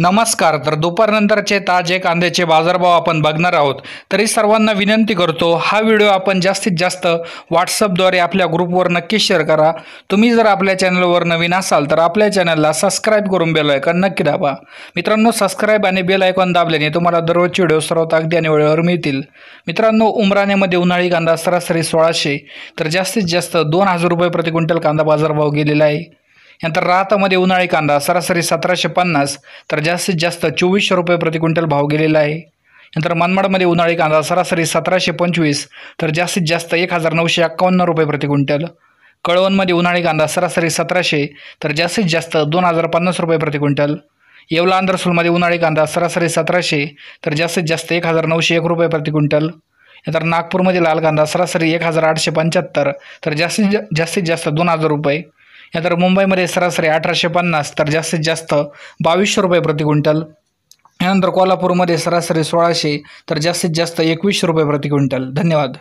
नमस्कार तर दुपारनंतरचे ताजे कांद्याचे बाजारभाव आपण बघणार आहोत तरी सर्वांना विनंती करतो हा व्हिडिओ आपण जास्तीत जास्त व्हॉट्सअपद्वारे आपल्या ग्रुपवर नक्की शेअर करा तुम्ही जर आपल्या चॅनलवर नवीन असाल तर आपल्या चॅनलला सबस्क्राईब करून बेल ऐकॉन नक्की दाबा मित्रांनो सबस्क्राईब आणि बेल आयकॉन दाबल्याने तुम्हाला दररोजचे व्हिडिओ सर्वात अगदी आणि वेळेवर मिळतील मित्रांनो उमराण्यामध्ये उन्हाळी कांदा सरासरी सोळाशे तर जास्तीत जास्त दोन हजार रुपये प्रति क्विंटल कांदा बाजारभाव गेलेला आहे यानंतर राहतामध्ये उन्हाळी कांदा सरासरी सतराशे पन्नास तर जास्तीत जास्त चोवीसशे रुपये प्रति क्विंटल भाव गेलेला आहे नंतर मनमाडमध्ये उन्हाळी कांदा सरासरी सतराशे पंचवीस तर जास्तीत जास्त एक हजार नऊशे एक्कावन्न रुपये प्रति क्विंटल कळवणमध्ये उन्हाळी कांदा सरासरी सतराशे तर जास्तीत जास्त दोन हजार पन्नास रुपये प्रति क्विंटल येवला आंध्रसूलमध्ये उन्हाळी कांदा सरासरी सतराशे तर जास्तीत जास्त एक हजार नऊशे एक रुपये प्रति क्विंटल नंतर नागपूरमध्ये लाल कांदा सरासरी एक हजार आठशे पंच्याहत्तर तर जास्तीत जास्तीत जास्त दोन हजार रुपये यानंतर मुंबईमध्ये सरासरी अठराशे पन्नास तर जास्तीत जास्त बावीसशे रुपये प्रति क्विंटल यानंतर कोल्हापूरमध्ये सरासरी सोळाशे तर जास्तीत जास्त एकवीसशे रुपये प्रति क्विंटल धन्यवाद